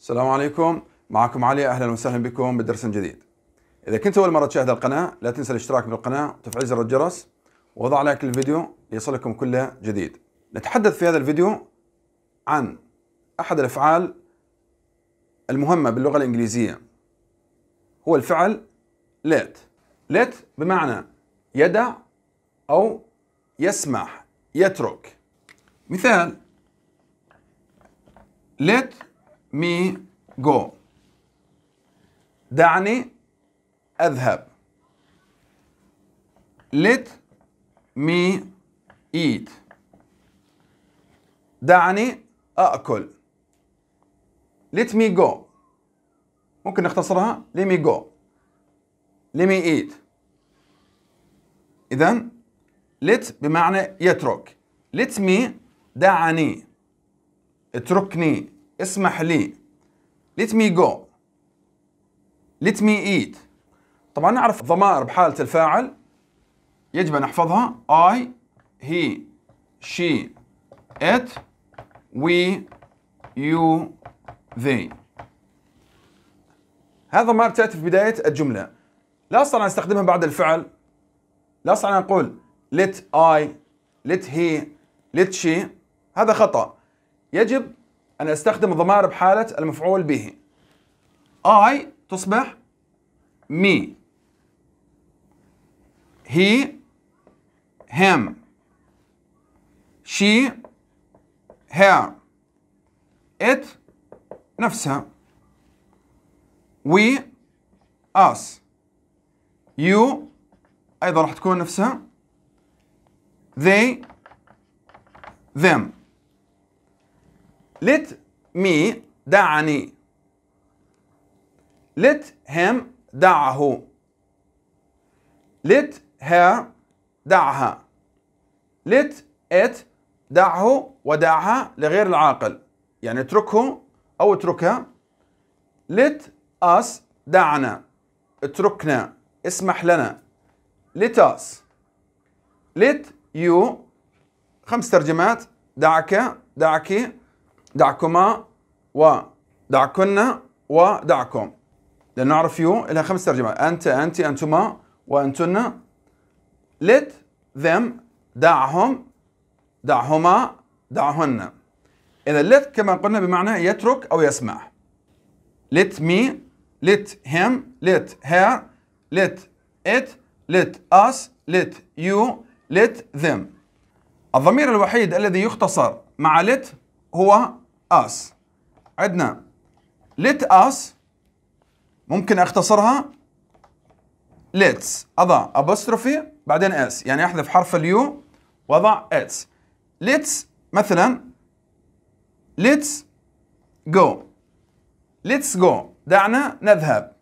السلام عليكم معكم علي اهلا وسهلا بكم بدرس جديد اذا كنت اول مره تشاهد القناه لا تنسى الاشتراك بالقناه وتفعيل زر الجرس ووضع لايك للفيديو ليصلكم كل جديد نتحدث في هذا الفيديو عن احد الافعال المهمه باللغه الانجليزيه هو الفعل let let بمعنى يدع او يسمح يترك مثال let me go دعني أذهب let me eat دعني أأكل let me go ممكن نختصرها let me go let me eat إذا let بمعنى يترك let me دعني اتركني اسمح لي let me go let me eat طبعا نعرف ضمائر بحالة الفاعل يجب أن نحفظها I he she it we you they هذا ما تأتي في بداية الجملة لا أستطيع أن أستخدمها بعد الفعل لا أستطيع أن أقول let I let he let she هذا خطأ يجب أنا أستخدم الضمائر بحالة المفعول به I تصبح me he him she her it نفسها we us you أيضا راح تكون نفسها they them let me دعني let him دعه let her دعها let it دعه ودعها لغير العاقل يعني اتركه أو اتركها let us دعنا اتركنا اسمح لنا let us let you خمس ترجمات دعك دعك دعكما ودعكن ودعكم نعرف يو لها خمس ترجمات أنت أنت أنتما وأنتن let them دعهم دعهما دعهن إذا let كما قلنا بمعنى يترك أو يسمح let me let him let her let it let us let you let them الضمير الوحيد الذي يختصر مع let هو us عندنا let us ممكن اختصرها let's اضع ابوستروفي بعدين اس يعني احذف حرف اليو واضع اتس let's مثلا let's go let's go دعنا نذهب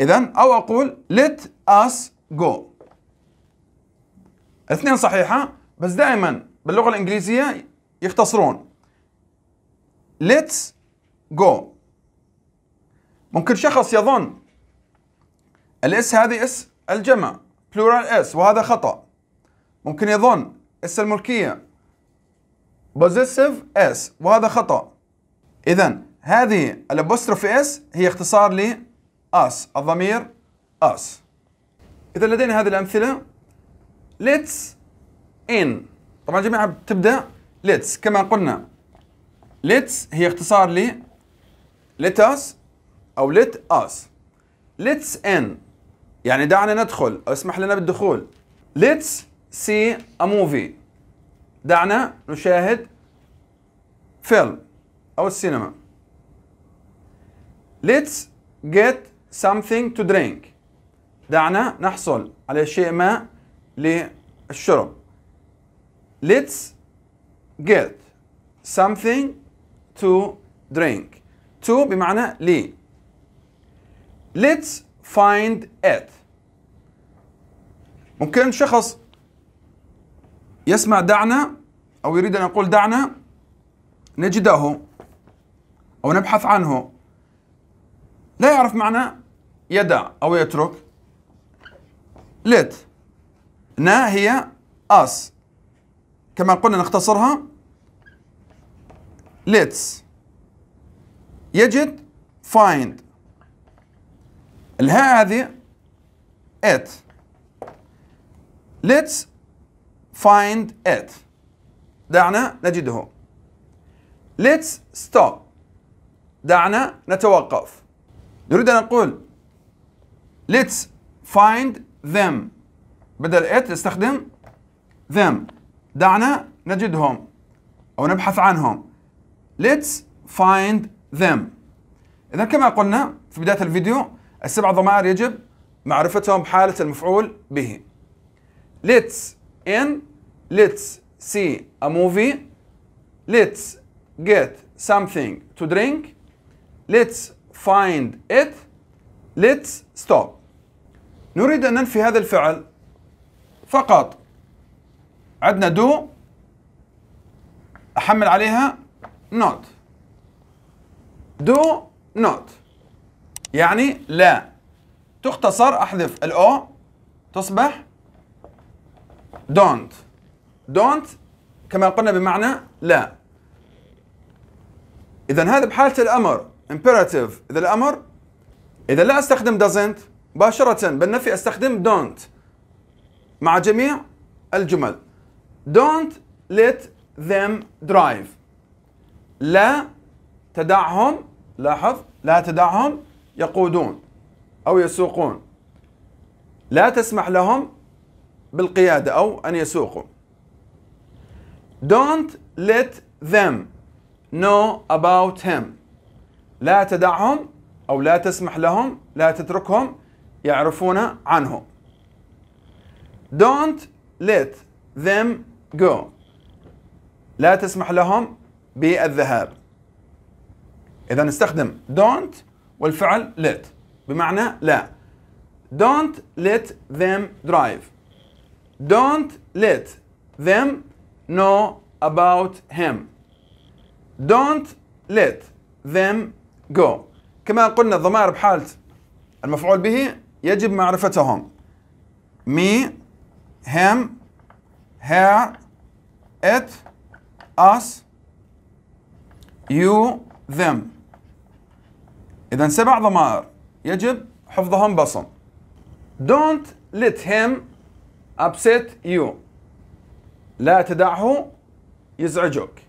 اذا او اقول let us go الاثنين صحيحه بس دائما باللغه الانجليزيه يختصرون ليتس جو ممكن شخص يظن الاس هذه اس الجمع بلورال اس وهذا خطأ ممكن يظن اس الملكية بوزيسيف اس وهذا خطأ إذا هذه الابوستروف اس هي اختصار ل اس الضمير اس إذا لدينا هذه الأمثلة let's in طبعا جميعها تبدا let's كما قلنا ليتس هي اختصار ل let us او let us let's in يعني دعنا ندخل او اسمح لنا بالدخول let's see a movie دعنا نشاهد فيلم او السينما let's get something to drink دعنا نحصل على شيء ما للشرب let's get something to drink to بمعنى لي let's find it ممكن شخص يسمع دعنا أو يريد أن يقول دعنا نجده أو نبحث عنه لا يعرف معنى يدع أو يترك let نا هي us كما قلنا نختصرها let's يجد find الها هذه it let's find it دعنا نجده let's stop دعنا نتوقف نريد أن نقول let's find them بدل it نستخدم them دعنا نجدهم أو نبحث عنهم Let's find them إذا كما قلنا في بداية الفيديو السبع ضمائر يجب معرفتهم بحالة المفعول به Let's in Let's see a movie Let's get something to drink Let's find it Let's stop نريد أن ننفي هذا الفعل فقط عندنا do أحمل عليها not do not يعني لا تختصر احذف الاو تصبح don't don't كما قلنا بمعنى لا اذا هذا بحاله الامر imperative اذا الامر اذا لا استخدم doesn't مباشره بالنفي استخدم don't مع جميع الجمل don't let them drive لا تدعهم لاحظ لا تدعهم يقودون أو يسوقون لا تسمح لهم بالقيادة أو أن يسوقوا Don't let them know about him لا تدعهم أو لا تسمح لهم لا تتركهم يعرفون عنه Don't let them go لا تسمح لهم بالذهاب إذا نستخدم don't والفعل let بمعنى لا don't let them drive don't let them know about him don't let them go كما قلنا الضمائر بحالة المفعول به يجب معرفتهم me him her it us you them إذا سبع ضمائر يجب حفظهم بصم don't let him upset you لا تدعه يزعجك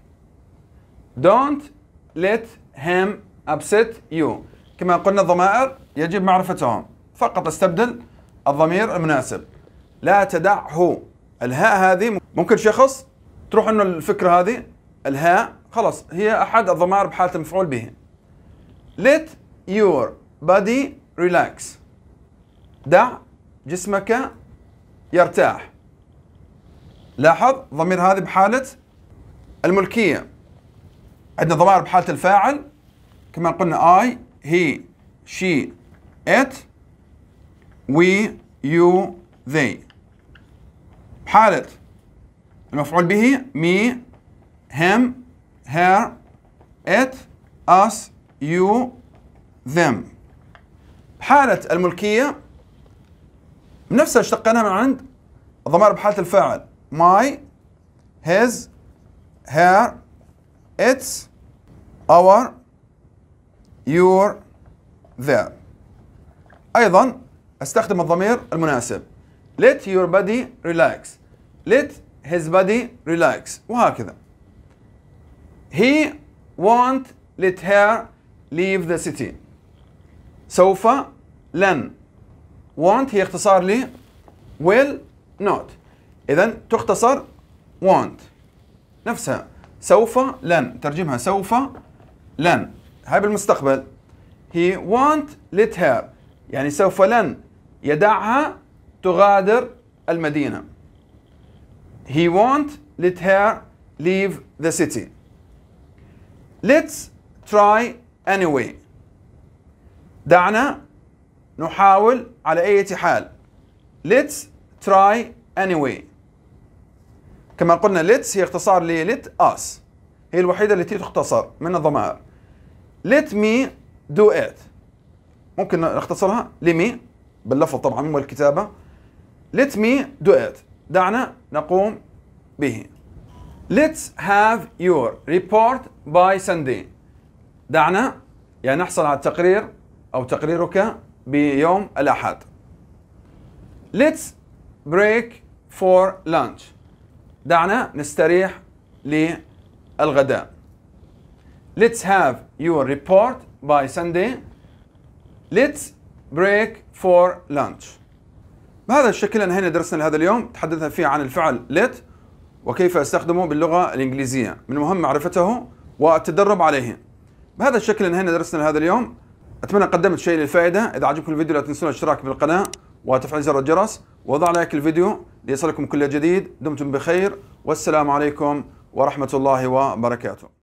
don't let him upset you كما قلنا الضمائر يجب معرفتهم فقط استبدل الضمير المناسب لا تدعه الهاء هذه ممكن شخص تروح انه الفكره هذه الهاء خلاص هي أحد الضمائر بحالة المفعول به let your body relax دع جسمك يرتاح لاحظ ضمير هذه بحالة الملكية عندنا ضمائر بحالة الفاعل كما قلنا I he she it we you they بحالة المفعول به me him her it us you them حالة الملكية نفسها اشتقناها من عند الضمائر بحالة الفاعل my his her its our your their أيضا استخدم الضمير المناسب let your body relax let his body relax وهكذا he won't let her leave the city سوف لن won't هي اختصار ل will not إذا تختصر won't نفسها سوف لن ترجمها سوف لن هاي بالمستقبل he won't let her يعني سوف لن يدعها تغادر المدينة he won't let her leave the city Let's try anyway دعنا نحاول على أي حال Let's try anyway كما قلنا let's هي اختصار ل let us هي الوحيدة التي تختصر من الضمائر let me do it ممكن نختصرها لمي باللفظ طبعا والكتابة let me do it دعنا نقوم به Let's have your report by Sunday. دعنا يعني نحصل على التقرير أو تقريرك بيوم الأحد. Let's break for lunch. دعنا نستريح للغداء. Let's have your report by Sunday. Let's break for lunch. بهذا الشكل انهينا درسنا لهذا اليوم، تحدثنا فيه عن الفعل let وكيف استخدمه باللغه الانجليزيه من المهم معرفته والتدرب عليه بهذا الشكل انهينا درسنا هذا اليوم اتمنى قدمت شيء للفائده اذا عجبكم الفيديو لا تنسون الاشتراك بالقناه وتفعيل زر الجرس وضع لايك الفيديو ليصلكم كل جديد دمتم بخير والسلام عليكم ورحمه الله وبركاته